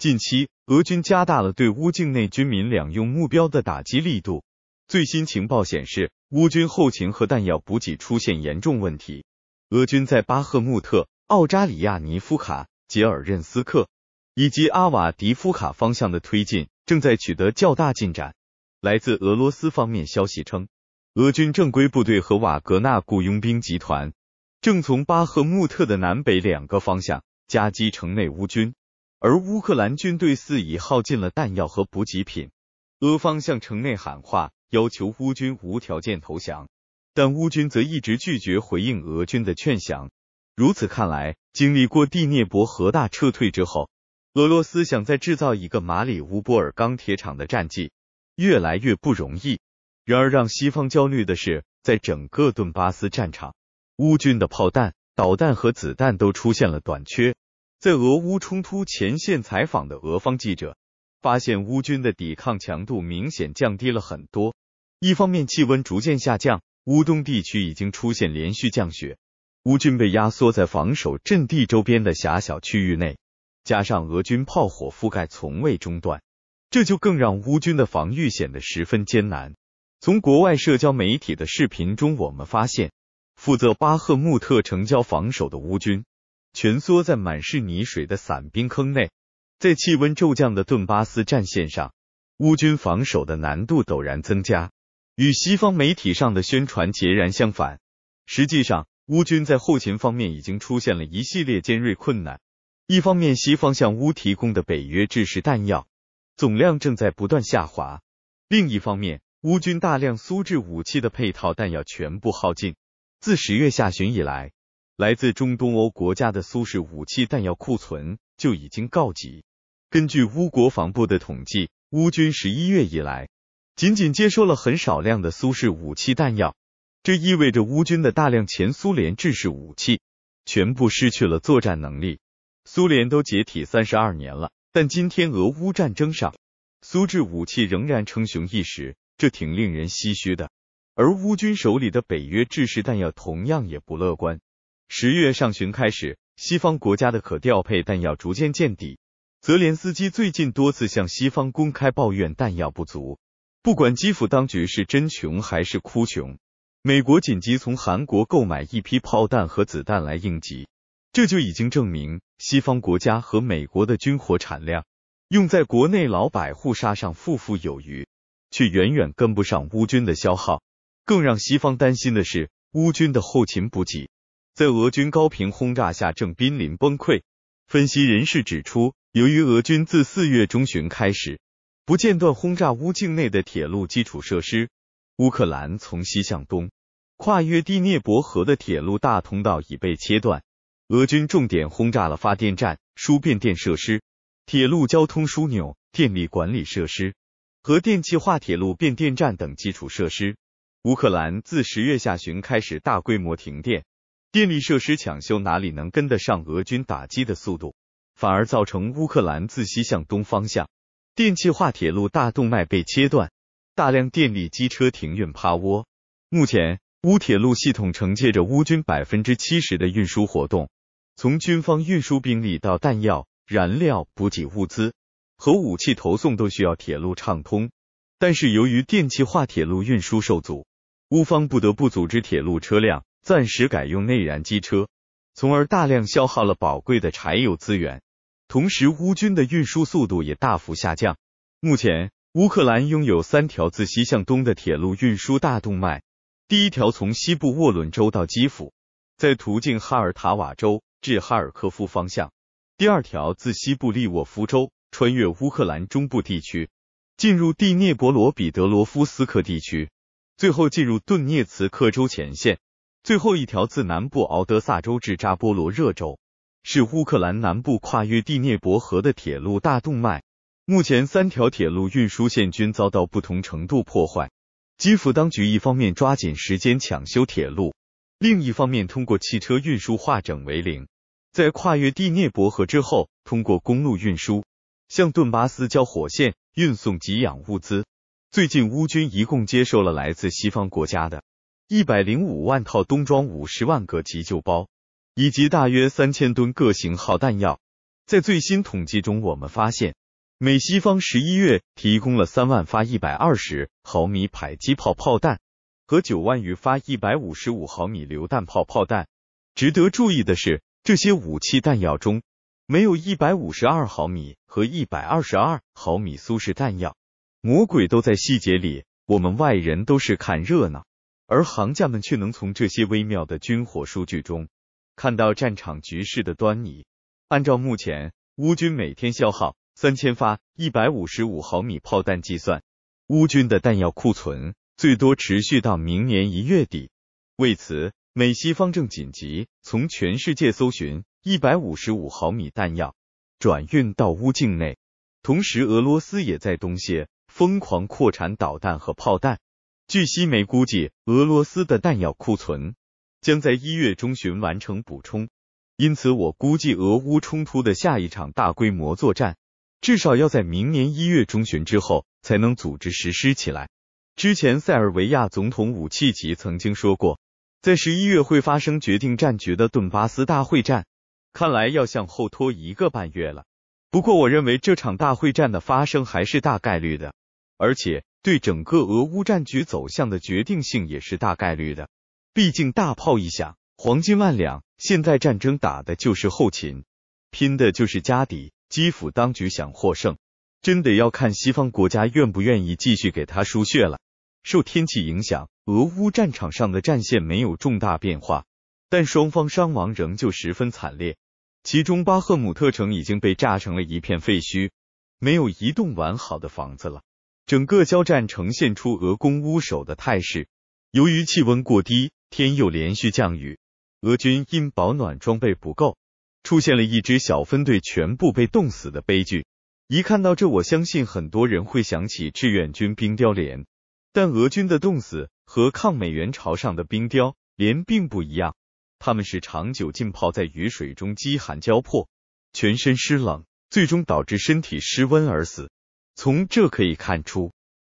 近期，俄军加大了对乌境内军民两用目标的打击力度。最新情报显示，乌军后勤和弹药补给出现严重问题。俄军在巴赫穆特、奥扎里亚尼夫卡、杰尔任斯克以及阿瓦迪夫卡方向的推进正在取得较大进展。来自俄罗斯方面消息称，俄军正规部队和瓦格纳雇佣兵集团正从巴赫穆特的南北两个方向夹击城内乌军。而乌克兰军队似已耗尽了弹药和补给品，俄方向城内喊话，要求乌军无条件投降，但乌军则一直拒绝回应俄军的劝降。如此看来，经历过第聂伯河大撤退之后，俄罗斯想再制造一个马里乌波尔钢铁厂的战绩，越来越不容易。然而，让西方焦虑的是，在整个顿巴斯战场，乌军的炮弹、导弹和子弹都出现了短缺。在俄乌冲突前线采访的俄方记者发现，乌军的抵抗强度明显降低了很多。一方面，气温逐渐下降，乌东地区已经出现连续降雪；乌军被压缩在防守阵地周边的狭小区域内，加上俄军炮火覆盖从未中断，这就更让乌军的防御显得十分艰难。从国外社交媒体的视频中，我们发现，负责巴赫穆特城郊防守的乌军。蜷缩在满是泥水的伞兵坑内，在气温骤降的顿巴斯战线上，乌军防守的难度陡然增加。与西方媒体上的宣传截然相反，实际上，乌军在后勤方面已经出现了一系列尖锐困难。一方面，西方向乌提供的北约制式弹药总量正在不断下滑；另一方面，乌军大量苏制武器的配套弹药全部耗尽。自十月下旬以来。来自中东欧国家的苏式武器弹药库存就已经告急。根据乌国防部的统计，乌军十一月以来仅仅接收了很少量的苏式武器弹药，这意味着乌军的大量前苏联制式武器全部失去了作战能力。苏联都解体三十二年了，但今天俄乌战争上，苏制武器仍然称雄一时，这挺令人唏嘘的。而乌军手里的北约制式弹药同样也不乐观。十月上旬开始，西方国家的可调配弹药逐渐见底。泽连斯基最近多次向西方公开抱怨弹药不足。不管基辅当局是真穷还是哭穷，美国紧急从韩国购买一批炮弹和子弹来应急，这就已经证明西方国家和美国的军火产量用在国内老百姓杀上富富有余，却远远跟不上乌军的消耗。更让西方担心的是，乌军的后勤补给。在俄军高频轰炸下，正濒临崩溃。分析人士指出，由于俄军自四月中旬开始不间断轰炸乌境内的铁路基础设施，乌克兰从西向东跨越第聂伯河的铁路大通道已被切断。俄军重点轰炸了发电站、输变电设施、铁路交通枢纽、电力管理设施和电气化铁路变电站等基础设施。乌克兰自十月下旬开始大规模停电。电力设施抢修哪里能跟得上俄军打击的速度？反而造成乌克兰自西向东方向电气化铁路大动脉被切断，大量电力机车停运趴窝。目前，乌铁路系统承接着乌军百分之七十的运输活动，从军方运输兵力到弹药、燃料、补给物资和武器投送都需要铁路畅通。但是由于电气化铁路运输受阻，乌方不得不组织铁路车辆。暂时改用内燃机车，从而大量消耗了宝贵的柴油资源，同时乌军的运输速度也大幅下降。目前，乌克兰拥有三条自西向东的铁路运输大动脉，第一条从西部沃伦州到基辅，在途径哈尔塔瓦州至哈尔科夫方向；第二条自西部利沃夫州穿越乌克兰中部地区，进入第聂伯罗彼得罗夫斯克地区，最后进入顿涅茨克州前线。最后一条自南部敖德萨州至扎波罗热州，是乌克兰南部跨越第聂伯河的铁路大动脉。目前三条铁路运输线均遭到不同程度破坏。基辅当局一方面抓紧时间抢修铁路，另一方面通过汽车运输化整为零，在跨越第聂伯河之后通过公路运输向顿巴斯交火线运送给养物资。最近，乌军一共接受了来自西方国家的。一百零五万套冬装、五十万个急救包，以及大约三千吨各型号弹药。在最新统计中，我们发现美西方十一月提供了三万发一百二十毫米迫击炮炮弹和九万余发一百五十五毫米榴弹炮炮弹。值得注意的是，这些武器弹药中没有一百五十二毫米和一百二十二毫米苏式弹药。魔鬼都在细节里，我们外人都是看热闹。而行家们却能从这些微妙的军火数据中看到战场局势的端倪。按照目前乌军每天消耗三千发一百五十五毫米炮弹计算，乌军的弹药库存最多持续到明年一月底。为此，美西方正紧急从全世界搜寻一百五十五毫米弹药，转运到乌境内。同时，俄罗斯也在东线疯狂扩产导弹和炮弹。据西媒估计，俄罗斯的弹药库存将在一月中旬完成补充，因此我估计俄乌冲突的下一场大规模作战至少要在明年一月中旬之后才能组织实施起来。之前塞尔维亚总统武契奇曾经说过，在十一月会发生决定战局的顿巴斯大会战，看来要向后拖一个半月了。不过我认为这场大会战的发生还是大概率的，而且。对整个俄乌战局走向的决定性也是大概率的，毕竟大炮一响，黄金万两。现在战争打的就是后勤，拼的就是家底。基辅当局想获胜，真得要看西方国家愿不愿意继续给他输血了。受天气影响，俄乌战场上的战线没有重大变化，但双方伤亡仍旧十分惨烈。其中，巴赫姆特城已经被炸成了一片废墟，没有一栋完好的房子了。整个交战呈现出俄攻乌守的态势。由于气温过低，天又连续降雨，俄军因保暖装备不够，出现了一支小分队全部被冻死的悲剧。一看到这，我相信很多人会想起志愿军冰雕连。但俄军的冻死和抗美援朝上的冰雕连并不一样，他们是长久浸泡在雨水中，饥寒交迫，全身湿冷，最终导致身体失温而死。从这可以看出，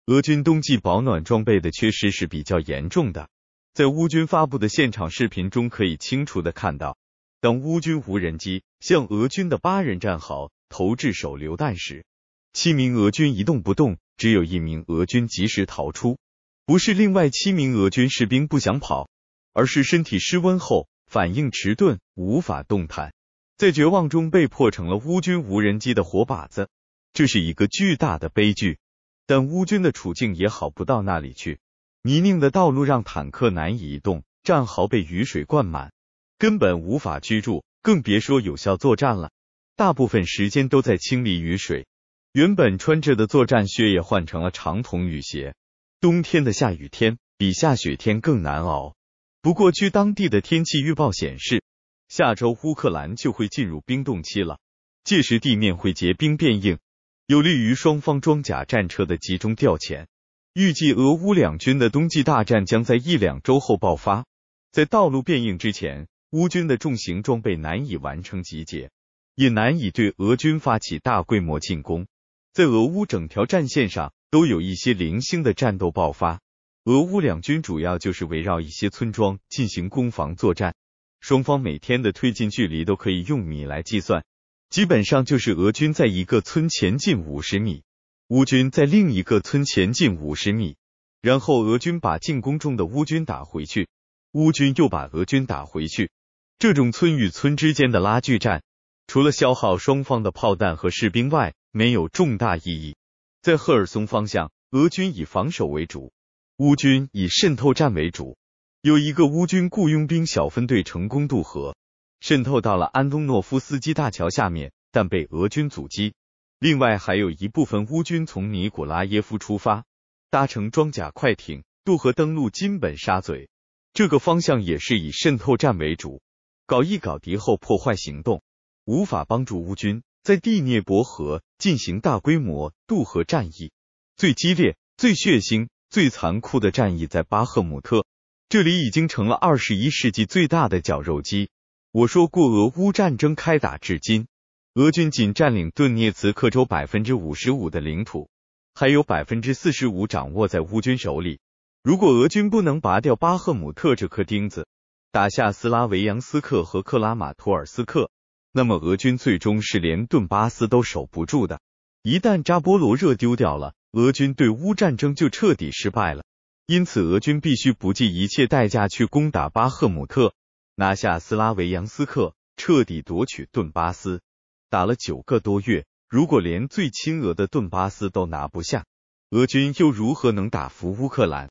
俄军冬季保暖装备的缺失是比较严重的。在乌军发布的现场视频中，可以清楚的看到，当乌军无人机向俄军的八人战壕投掷手榴弹时，七名俄军一动不动，只有一名俄军及时逃出。不是另外七名俄军士兵不想跑，而是身体失温后反应迟钝，无法动弹，在绝望中被迫成了乌军无人机的活靶子。这是一个巨大的悲剧，但乌军的处境也好不到哪里去。泥泞的道路让坦克难以移动，战壕被雨水灌满，根本无法居住，更别说有效作战了。大部分时间都在清理雨水，原本穿着的作战靴也换成了长筒雨鞋。冬天的下雨天比下雪天更难熬。不过，据当地的天气预报显示，下周乌克兰就会进入冰冻期了，届时地面会结冰变硬。有利于双方装甲战车的集中调遣。预计俄乌两军的冬季大战将在一两周后爆发。在道路变硬之前，乌军的重型装备难以完成集结，也难以对俄军发起大规模进攻。在俄乌整条战线上都有一些零星的战斗爆发。俄乌两军主要就是围绕一些村庄进行攻防作战，双方每天的推进距离都可以用米来计算。基本上就是俄军在一个村前进五十米，乌军在另一个村前进五十米，然后俄军把进攻中的乌军打回去，乌军又把俄军打回去。这种村与村之间的拉锯战，除了消耗双方的炮弹和士兵外，没有重大意义。在赫尔松方向，俄军以防守为主，乌军以渗透战为主。有一个乌军雇佣兵小分队成功渡河。渗透到了安东诺夫斯基大桥下面，但被俄军阻击。另外，还有一部分乌军从尼古拉耶夫出发，搭乘装甲快艇渡河登陆金本沙嘴。这个方向也是以渗透战为主，搞一搞敌后破坏行动，无法帮助乌军在第聂伯河进行大规模渡河战役。最激烈、最血腥、最残酷的战役在巴赫姆特，这里已经成了二十一世纪最大的绞肉机。我说过，俄乌战争开打至今，俄军仅占领顿涅茨克州百分之五十五的领土，还有百分之四十五掌握在乌军手里。如果俄军不能拔掉巴赫姆特这颗钉子，打下斯拉维扬斯克和克拉马托尔斯克，那么俄军最终是连顿巴斯都守不住的。一旦扎波罗热丢掉了，俄军对乌战争就彻底失败了。因此，俄军必须不计一切代价去攻打巴赫姆特。拿下斯拉维扬斯克，彻底夺取顿巴斯，打了九个多月。如果连最亲俄的顿巴斯都拿不下，俄军又如何能打服乌克兰？